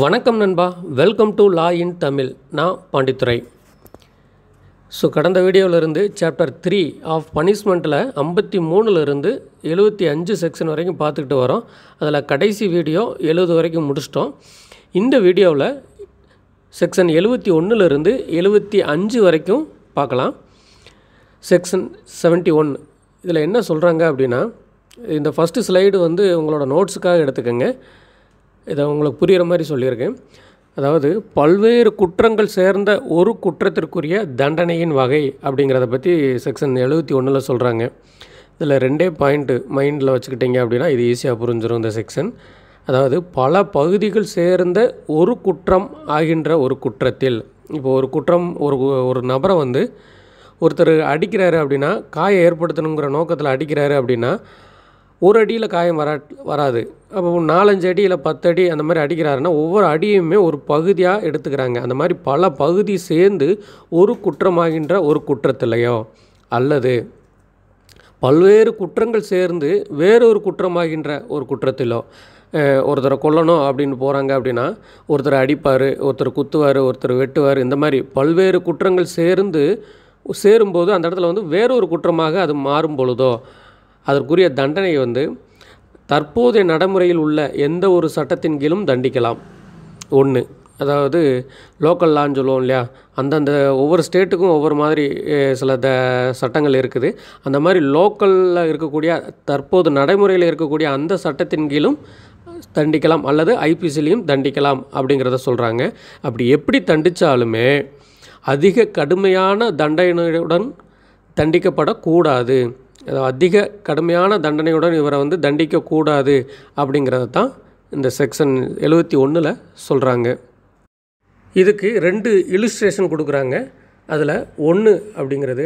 வணக்கம் நண்பா welcome to law in Tamil நான் பாண்டித்துறை ஸோ கடந்த வீடியோவிலிருந்து சாப்டர் த்ரீ ஆஃப் பனிஷ்மெண்ட்டில் ஐம்பத்தி மூணுலேருந்து எழுபத்தி அஞ்சு செக்ஷன் வரைக்கும் பார்த்துக்கிட்டு வரோம் அதில் கடைசி வீடியோ எழுபது வரைக்கும் முடிச்சிட்டோம் இந்த வீடியோவில் செக்ஷன் எழுபத்தி ஒன்றுலேருந்து எழுபத்தி அஞ்சு வரைக்கும் பார்க்கலாம் செக்ஷன் செவன்ட்டி ஒன் இதில் என்ன சொல்கிறாங்க அப்படின்னா இந்த ஃபஸ்ட்டு ஸ்லைடு வந்து உங்களோட நோட்ஸுக்காக எடுத்துக்கோங்க இதை உங்களுக்கு புரிகிற மாதிரி சொல்லியிருக்கேன் அதாவது பல்வேறு குற்றங்கள் சேர்ந்த ஒரு குற்றத்திற்குரிய தண்டனையின் வகை அப்படிங்கிறத பற்றி செக்ஷன் எழுபத்தி ஒன்றில் சொல்கிறாங்க இதில் ரெண்டே பாயிண்ட்டு மைண்டில் வச்சுக்கிட்டிங்க அப்படின்னா இது ஈஸியாக புரிஞ்சிடும் இந்த செக்ஷன் அதாவது பல பகுதிகள் சேர்ந்த ஒரு குற்றம் ஆகின்ற ஒரு குற்றத்தில் இப்போ ஒரு குற்றம் ஒரு ஒரு நபரை வந்து ஒருத்தர் அடிக்கிறாரு அப்படின்னா காயை ஏற்படுத்தணுங்கிற நோக்கத்தில் அடிக்கிறாரு அப்படின்னா ஒரு அடியில் காயம் வரா வராது அப்போ நாலஞ்சு அடியில் பத்து அடி அந்த மாதிரி அடிக்கிறாருன்னா ஒவ்வொரு அடியுமே ஒரு பகுதியாக எடுத்துக்கிறாங்க அந்த மாதிரி பல பகுதி சேர்ந்து ஒரு குற்றமாகின்ற ஒரு குற்றத்திலையோ அல்லது பல்வேறு குற்றங்கள் சேர்ந்து வேறொரு குற்றமாகின்ற ஒரு குற்றத்திலோ ஒருத்தரை கொல்லணும் அப்படின்னு போகிறாங்க அப்படின்னா ஒருத்தரை அடிப்பார் ஒருத்தர் குத்துவார் ஒருத்தர் வெட்டுவார் இந்த மாதிரி பல்வேறு குற்றங்கள் சேர்ந்து சேரும்போது அந்த இடத்துல வந்து வேறொரு குற்றமாக அது மாறும் பொழுதோ அதற்குரிய தண்டனை வந்து தற்போதைய நடைமுறையில் உள்ள எந்த ஒரு சட்டத்தின் கீழும் தண்டிக்கலாம் ஒன்று அதாவது லோக்கல் லான்னு சொல்லுவோம் இல்லையா அந்தந்த ஒவ்வொரு ஸ்டேட்டுக்கும் ஒவ்வொரு மாதிரி சில த சட்டங்கள் இருக்குது அந்த மாதிரி லோக்கலில் இருக்கக்கூடிய தற்போது நடைமுறையில் இருக்கக்கூடிய அந்த சட்டத்தின் கீழும் தண்டிக்கலாம் அல்லது ஐபிசிலையும் தண்டிக்கலாம் அப்படிங்கிறத சொல்கிறாங்க அப்படி எப்படி தண்டித்தாலுமே அதிக கடுமையான தண்டனையுடன் தண்டிக்கப்படக்கூடாது அதிக கடுமையான தண்டனையுடன் இவரை வந்து தண்டிக்கக்கூடாது அப்படிங்கிறத தான் இந்த செக்ஷன் எழுபத்தி ஒன்றில் சொல்கிறாங்க இதுக்கு ரெண்டு இலிஸ்ட்ரேஷன் கொடுக்குறாங்க அதில் ஒன்று அப்படிங்கிறது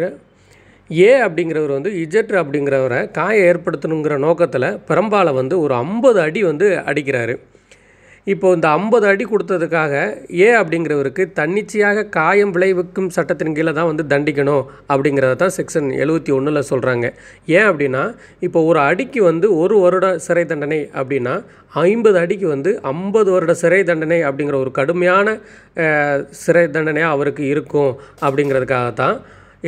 ஏ அப்படிங்கிறவர் வந்து இஜெட் அப்படிங்கிறவரை காய ஏற்படுத்தணுங்கிற நோக்கத்தில் பெரும்பாலை வந்து ஒரு ஐம்பது அடி வந்து அடிக்கிறாரு இப்போ இந்த ஐம்பது அடி கொடுத்ததுக்காக ஏ அப்படிங்கிறவருக்கு தன்னிச்சையாக காயம் விளைவிக்கும் சட்டத்தின் கீழே தான் வந்து தண்டிக்கணும் அப்படிங்கிறத தான் செக்ஷன் எழுபத்தி ஒன்றில் சொல்கிறாங்க ஏன் அப்படின்னா இப்போ ஒரு அடிக்கு வந்து ஒரு வருட சிறை தண்டனை அப்படின்னா ஐம்பது அடிக்கு வந்து ஐம்பது வருட சிறை தண்டனை அப்படிங்கிற ஒரு கடுமையான சிறை தண்டனையாக அவருக்கு இருக்கும் அப்படிங்கிறதுக்காக தான்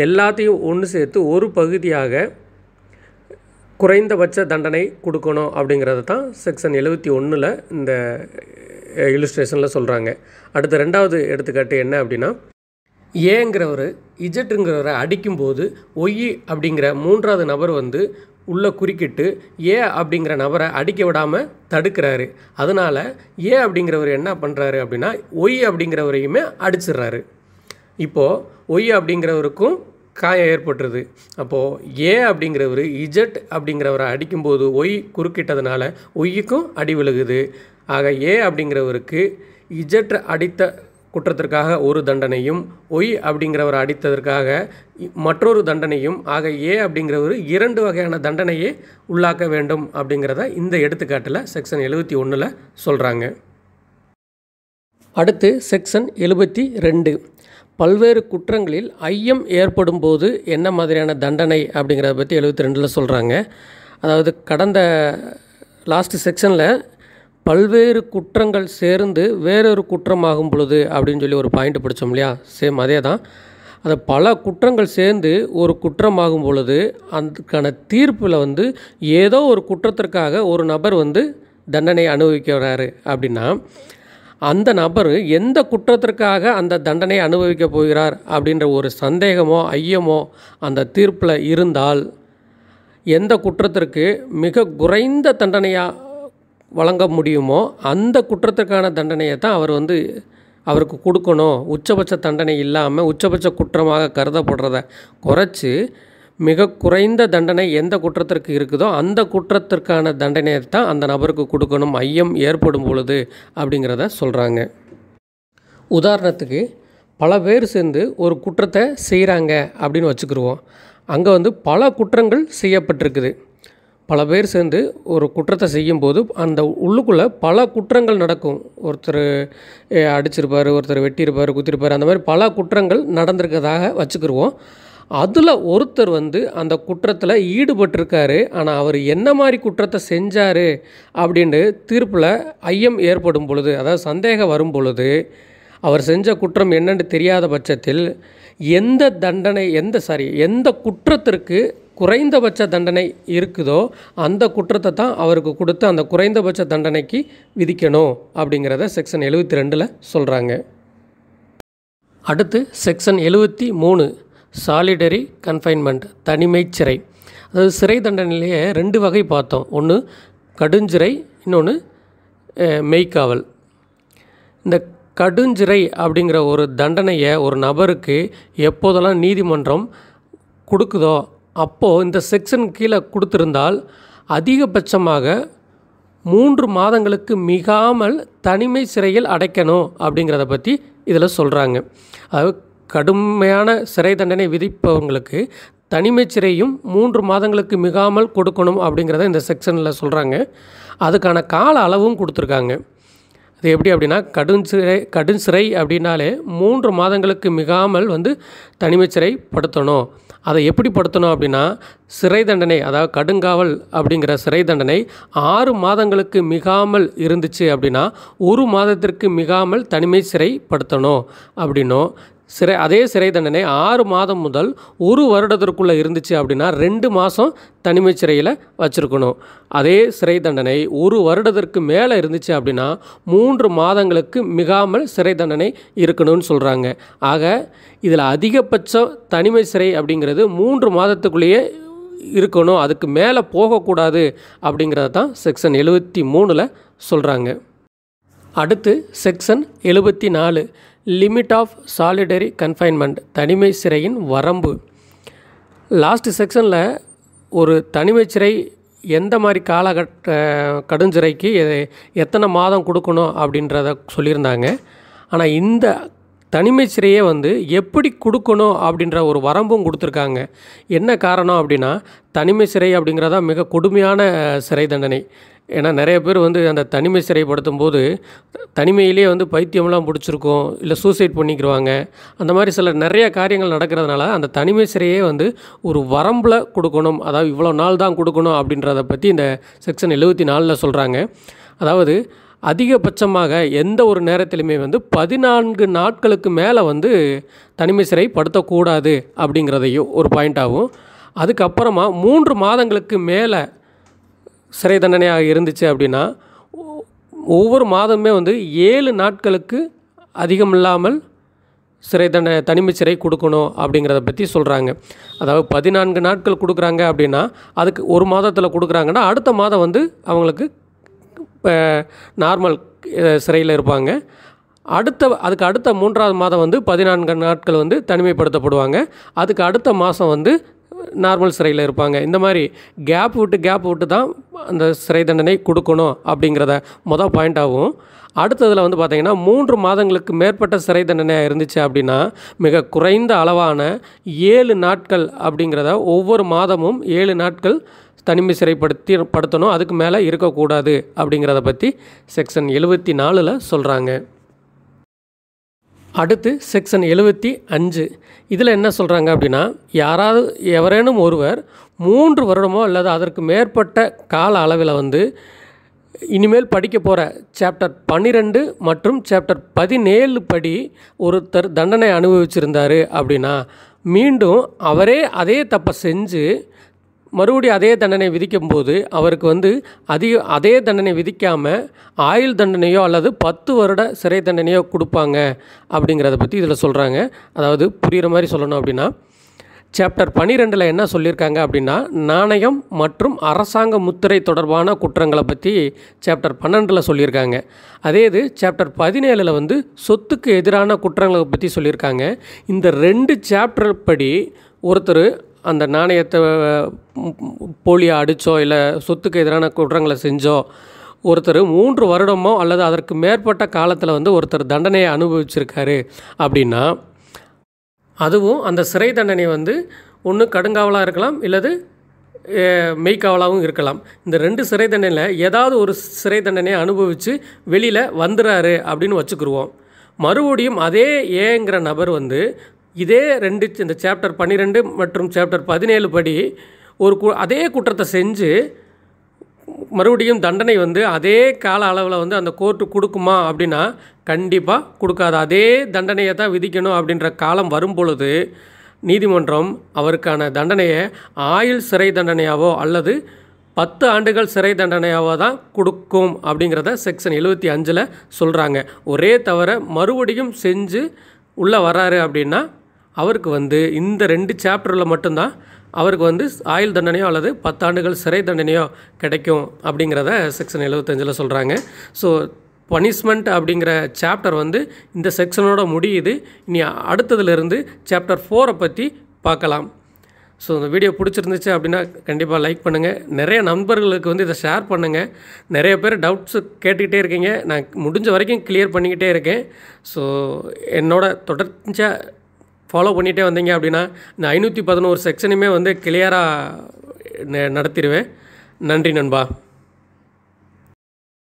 எல்லாத்தையும் ஒன்று சேர்த்து ஒரு பகுதியாக குறைந்தபட்ச தண்டனை கொடுக்கணும் அப்படிங்கிறது தான் செக்ஷன் எழுபத்தி ஒன்றில் இந்த இலிஸ்ட்ரேஷனில் சொல்கிறாங்க அடுத்த ரெண்டாவது எடுத்துக்காட்டு என்ன அப்படின்னா ஏங்கிறவர் இஜட்டுங்கிறவரை அடிக்கும்போது ஒய் அப்படிங்கிற மூன்றாவது நபர் வந்து உள்ளே குறுக்கிட்டு ஏ அப்படிங்கிற நபரை அடிக்க விடாமல் தடுக்கிறாரு அதனால் ஏ அப்படிங்கிறவர் என்ன பண்ணுறாரு அப்படின்னா ஒய் அப்படிங்கிறவரையுமே அடிச்சிடுறாரு இப்போது ஒய் அப்படிங்கிறவருக்கும் காயம் ஏற்பட்டுருது அப்போது ஏ அப்படிங்கிறவர் இஜட் அப்படிங்கிறவரை அடிக்கும்போது ஒய் குறுக்கிட்டதுனால ஒய்யுக்கும் அடி விழுகுது ஆக ஏ அப்படிங்கிறவருக்கு இஜட் அடித்த குற்றத்திற்காக ஒரு தண்டனையும் ஒய் அப்படிங்கிறவர் அடித்ததற்காக மற்றொரு தண்டனையும் ஆக ஏ அப்படிங்கிறவர் இரண்டு வகையான தண்டனையே உள்ளாக்க வேண்டும் அப்படிங்கிறத இந்த எடுத்துக்காட்டில் செக்ஷன் எழுபத்தி ஒன்றில் சொல்கிறாங்க அடுத்து செக்ஷன் எழுபத்தி ரெண்டு பல்வேறு குற்றங்களில் ஐயம் ஏற்படும் போது என்ன மாதிரியான தண்டனை அப்படிங்கிறத பற்றி எழுபத்தி ரெண்டில் சொல்கிறாங்க அதாவது கடந்த லாஸ்ட்டு செக்ஷனில் பல்வேறு குற்றங்கள் சேர்ந்து வேறொரு குற்றமாகும் பொழுது அப்படின்னு சொல்லி ஒரு பாயிண்ட் பிடிச்சோம் இல்லையா சேம் அதே தான் அதை பல குற்றங்கள் சேர்ந்து ஒரு குற்றமாகும் பொழுது அதுக்கான தீர்ப்பில் வந்து ஏதோ ஒரு குற்றத்திற்காக ஒரு நபர் வந்து தண்டனை அனுபவிக்கிறாரு அப்படின்னா அந்த நபர் எந்த குற்றத்திற்காக அந்த தண்டனை அனுபவிக்க போகிறார் அப்படின்ற ஒரு சந்தேகமோ ஐயமோ அந்த தீர்ப்பில் இருந்தால் எந்த குற்றத்திற்கு மிக குறைந்த தண்டனையாக வழங்க முடியுமோ அந்த குற்றத்திற்கான தண்டனையை தான் அவர் வந்து அவருக்கு கொடுக்கணும் உச்சபட்ச தண்டனை இல்லாமல் உச்சபட்ச குற்றமாக கருதப்படுறத குறைச்சி மிக குறைந்த தண்டனை எந்த குற்றத்திற்கு இருக்குதோ அந்த குற்றத்திற்கான தண்டனையை தான் அந்த நபருக்கு கொடுக்கணும் ஐயம் ஏற்படும் பொழுது அப்படிங்கிறத சொல்கிறாங்க உதாரணத்துக்கு பல பேர் சேர்ந்து ஒரு குற்றத்தை செய்கிறாங்க அப்படின்னு வச்சுக்கிடுவோம் அங்கே வந்து பல குற்றங்கள் செய்யப்பட்டிருக்குது பல பேர் சேர்ந்து ஒரு குற்றத்தை செய்யும்போது அந்த உள்ளுக்குள்ளே பல குற்றங்கள் நடக்கும் ஒருத்தர் அடிச்சிருப்பார் ஒருத்தர் வெட்டியிருப்பார் குத்திருப்பார் அந்த மாதிரி பல குற்றங்கள் நடந்திருக்கிறதாக வச்சுக்கிடுவோம் அதில் ஒருத்தர் வந்து அந்த குற்றத்தில் ஈடுபட்டிருக்காரு ஆனால் அவர் என்ன மாதிரி குற்றத்தை செஞ்சார் அப்படின்ட்டு தீர்ப்பில் ஐயம் ஏற்படும் பொழுது அதாவது சந்தேகம் வரும் பொழுது அவர் செஞ்ச குற்றம் என்னென்னு தெரியாத பட்சத்தில் எந்த தண்டனை எந்த சாரி எந்த குற்றத்திற்கு குறைந்தபட்ச தண்டனை இருக்குதோ அந்த குற்றத்தை தான் அவருக்கு கொடுத்து அந்த குறைந்தபட்ச தண்டனைக்கு விதிக்கணும் அப்படிங்கிறத செக்ஷன் எழுபத்தி ரெண்டில் சொல்கிறாங்க அடுத்து செக்ஷன் எழுபத்தி மூணு சாலிடரி கன்ஃபைன்மெண்ட் தனிமை சிறை அதாவது சிறை தண்டனையிலேயே ரெண்டு வகை பார்த்தோம் ஒன்று கடுஞ்சிறை இன்னொன்று மெய்க்காவல் இந்த கடுஞ்சிறை அப்படிங்கிற ஒரு தண்டனையை ஒரு நபருக்கு எப்போதெல்லாம் நீதிமன்றம் கொடுக்குதோ அப்போது இந்த செக்ஷன் கீழே கொடுத்துருந்தால் அதிகபட்சமாக மூன்று மாதங்களுக்கு மிகாமல் தனிமை சிறையில் அடைக்கணும் அப்படிங்கிறத பற்றி இதில் சொல்கிறாங்க அதாவது கடுமையான சிறை தண்டனை விதிப்பவங்களுக்கு தனிமை சிறையும் மூன்று மாதங்களுக்கு மிகாமல் கொடுக்கணும் அப்படிங்கிறத இந்த செக்ஷனில் சொல்கிறாங்க அதுக்கான கால அளவும் கொடுத்துருக்காங்க அது எப்படி அப்படின்னா கடும் சிறை கடும் சிறை அப்படின்னாலே மூன்று மாதங்களுக்கு மிகாமல் வந்து தனிமை சிறை படுத்தணும் அதை எப்படி படுத்தணும் அப்படின்னா சிறை தண்டனை அதாவது கடுங்காவல் அப்படிங்கிற சிறை தண்டனை ஆறு மாதங்களுக்கு மிகாமல் இருந்துச்சு அப்படின்னா ஒரு மாதத்திற்கு மிகாமல் தனிமை சிறை படுத்தணும் அப்படின்னும் சிறை அதே சிறை தண்டனை ஆறு மாதம் முதல் ஒரு வருடத்திற்குள்ளே இருந்துச்சு அப்படின்னா ரெண்டு மாதம் தனிமை சிறையில் வச்சுருக்கணும் அதே சிறை தண்டனை ஒரு வருடத்திற்கு மேலே இருந்துச்சு அப்படின்னா மூன்று மாதங்களுக்கு மிகாமல் சிறை தண்டனை இருக்கணும்னு சொல்கிறாங்க ஆக இதில் அதிகபட்சம் தனிமை சிறை அப்படிங்கிறது மூன்று மாதத்துக்குள்ளேயே இருக்கணும் அதுக்கு மேலே போகக்கூடாது அப்படிங்கிறத தான் செக்ஷன் எழுபத்தி மூணில் சொல்கிறாங்க அடுத்து செக்ஷன் எழுபத்தி நாலு லிமிட் ஆஃப் சாலிடரி கன்ஃபைன்மெண்ட் தனிமை சிறையின் வரம்பு லாஸ்ட் செக்ஷனில் ஒரு தனிமை சிறை எந்த மாதிரி காலகட்ட கடுஞ்சிறைக்கு எத்தனை மாதம் கொடுக்கணும் அப்படின்றத சொல்லியிருந்தாங்க ஆனால் இந்த தனிமை சிறையே வந்து எப்படி கொடுக்கணும் அப்படின்ற ஒரு வரம்பும் கொடுத்துருக்காங்க என்ன காரணம் அப்படின்னா தனிமை சிறை அப்படிங்கிறதா மிக கொடுமையான சிறை தண்டனை ஏன்னா நிறைய பேர் வந்து அந்த தனிமை சிறைப்படுத்தும் போது தனிமையிலே வந்து பைத்தியம்லாம் பிடிச்சிருக்கும் இல்லை சூசைட் பண்ணிக்கிடுவாங்க அந்த மாதிரி சில நிறைய காரியங்கள் நடக்கிறதுனால அந்த தனிமை சிறையே வந்து ஒரு வரம்பில் கொடுக்கணும் அதாவது இவ்வளோ நாள் தான் கொடுக்கணும் அப்படின்றத பற்றி இந்த செக்ஷன் எழுபத்தி நாலில் சொல்கிறாங்க அதாவது அதிகபட்சமாக எந்த ஒரு நேரத்திலுமே வந்து பதினான்கு நாட்களுக்கு மேலே வந்து தனிமை சிறைப்படுத்தக்கூடாது அப்படிங்கிறதையும் ஒரு பாயிண்ட்டாகவும் அதுக்கப்புறமா மூன்று மாதங்களுக்கு மேலே சிறை தண்டனையாக இருந்துச்சு அப்படின்னா ஒவ்வொரு மாதமுமே வந்து ஏழு நாட்களுக்கு அதிகம் இல்லாமல் சிறை தண்டனை தனிமை சிறை கொடுக்கணும் அப்படிங்கிறத பற்றி சொல்கிறாங்க அதாவது பதினான்கு நாட்கள் கொடுக்குறாங்க அப்படின்னா அதுக்கு ஒரு மாதத்தில் கொடுக்குறாங்கன்னா அடுத்த மாதம் வந்து அவங்களுக்கு இப்போ நார்மல் சிறையில் இருப்பாங்க அடுத்த அதுக்கு அடுத்த மூன்றாவது மாதம் வந்து பதினான்கு நாட்கள் வந்து தனிமைப்படுத்தப்படுவாங்க அதுக்கு அடுத்த மாதம் வந்து நார்மல் சிறையில் இருப்பாங்க இந்த மாதிரி கேப் விட்டு கேப் விட்டு தான் அந்த சிறை தண்டனை கொடுக்கணும் அப்படிங்கிறத மொதல் பாயிண்ட் ஆகும் அடுத்ததில் வந்து பார்த்திங்கன்னா மூன்று மாதங்களுக்கு மேற்பட்ட சிறை தண்டனையாக இருந்துச்சு அப்படின்னா மிக குறைந்த அளவான ஏழு நாட்கள் அப்படிங்கிறத ஒவ்வொரு மாதமும் ஏழு நாட்கள் தனிமை சிறைப்படுத்தி படுத்தணும் அதுக்கு மேலே இருக்கக்கூடாது அப்படிங்கிறத பற்றி செக்ஷன் எழுபத்தி நாலில் சொல்கிறாங்க அடுத்து செக்ஷன் எழுபத்தி அஞ்சு இதில் என்ன சொல்கிறாங்க அப்படின்னா யாராவது எவரேனும் ஒருவர் மூன்று வருடமோ அல்லது அதற்கு மேற்பட்ட கால அளவில் வந்து இனிமேல் படிக்க போகிற சாப்டர் பன்னிரெண்டு மற்றும் சாப்டர் பதினேழு படி ஒருத்தர் தண்டனை அனுபவிச்சிருந்தார் அப்படின்னா மீண்டும் அவரே அதே தப்பை செஞ்சு மறுபடியும் அதே தண்டனை விதிக்கும்போது அவருக்கு வந்து அதிக அதே தண்டனை விதிக்காமல் ஆயுள் தண்டனையோ அல்லது பத்து வருட சிறை தண்டனையோ கொடுப்பாங்க அப்படிங்கிறத பற்றி இதில் சொல்கிறாங்க அதாவது புரிகிற மாதிரி சொல்லணும் அப்படின்னா சாப்டர் பன்னிரெண்டில் என்ன சொல்லியிருக்காங்க அப்படின்னா நாணயம் மற்றும் அரசாங்க முத்திரை தொடர்பான குற்றங்களை பற்றி சாப்டர் பன்னெண்டில் சொல்லியிருக்காங்க அதே இது சாப்டர் பதினேழில் வந்து சொத்துக்கு எதிரான குற்றங்களை பற்றி சொல்லியிருக்காங்க இந்த ரெண்டு சாப்டர் படி ஒருத்தர் அந்த நாணயத்தை போலியாக அடித்தோ இல்லை சொத்துக்கு எதிரான குற்றங்களை செஞ்சோ ஒருத்தர் மூன்று வருடமோ அல்லது அதற்கு மேற்பட்ட காலத்தில் வந்து ஒருத்தர் தண்டனையை அனுபவிச்சிருக்காரு அப்படின்னா அதுவும் அந்த சிறை தண்டனை வந்து ஒன்று கடுங்காவலாக இருக்கலாம் இல்லது மெய்க்காவலாகவும் இருக்கலாம் இந்த ரெண்டு சிறை தண்டனையில் ஏதாவது ஒரு சிறை தண்டனையை அனுபவித்து வெளியில் வந்துடுறாரு அப்படின்னு வச்சுக்கிடுவோம் மறுபடியும் அதே ஏங்கிற நபர் வந்து இதே ரெண்டு இந்த சாப்டர் பன்னிரெண்டு மற்றும் சாப்டர் பதினேழு படி ஒரு கு அதே குற்றத்தை செஞ்சு மறுபடியும் தண்டனை வந்து அதே கால அளவில் வந்து அந்த கோர்ட்டு கொடுக்குமா அப்படின்னா கண்டிப்பாக கொடுக்காது அதே தண்டனையை தான் விதிக்கணும் அப்படின்ற காலம் வரும் பொழுது நீதிமன்றம் அவருக்கான தண்டனையை ஆயுள் சிறை தண்டனையாவோ அல்லது பத்து ஆண்டுகள் சிறை தண்டனையாவோ தான் கொடுக்கும் அப்படிங்கிறத செக்ஷன் எழுபத்தி அஞ்சில் சொல்கிறாங்க ஒரே தவிர மறுபடியும் செஞ்சு உள்ளே வராரு அப்படின்னா அவருக்கு வந்து இந்த ரெண்டு சாப்டரில் மட்டும்தான் அவருக்கு வந்து ஆயுள் தண்டனையோ அல்லது பத்தாண்டுகள் சிறை தண்டனையோ கிடைக்கும் அப்படிங்கிறத செக்ஷன் எழுபத்தஞ்சில் சொல்கிறாங்க ஸோ பனிஷ்மெண்ட் அப்படிங்கிற சாப்டர் வந்து இந்த செக்ஷனோட முடியுது இனி அடுத்ததுலேருந்து சாப்டர் ஃபோரை பற்றி பார்க்கலாம் ஸோ இந்த வீடியோ பிடிச்சிருந்துச்சு அப்படின்னா கண்டிப்பாக லைக் பண்ணுங்கள் நிறைய நண்பர்களுக்கு வந்து இதை ஷேர் பண்ணுங்கள் நிறைய பேர் டவுட்ஸு கேட்டுக்கிட்டே இருக்கீங்க நான் முடிஞ்ச வரைக்கும் கிளியர் பண்ணிக்கிட்டே இருக்கேன் ஸோ என்னோட தொடர்ச்சியாக ஃபாலோ பண்ணிகிட்டே வந்தீங்க அப்படின்னா இந்த ஐநூற்றி பதினோரு செக்ஷனுமே வந்து கிளியராக நடத்திடுவேன் நன்றி நண்பா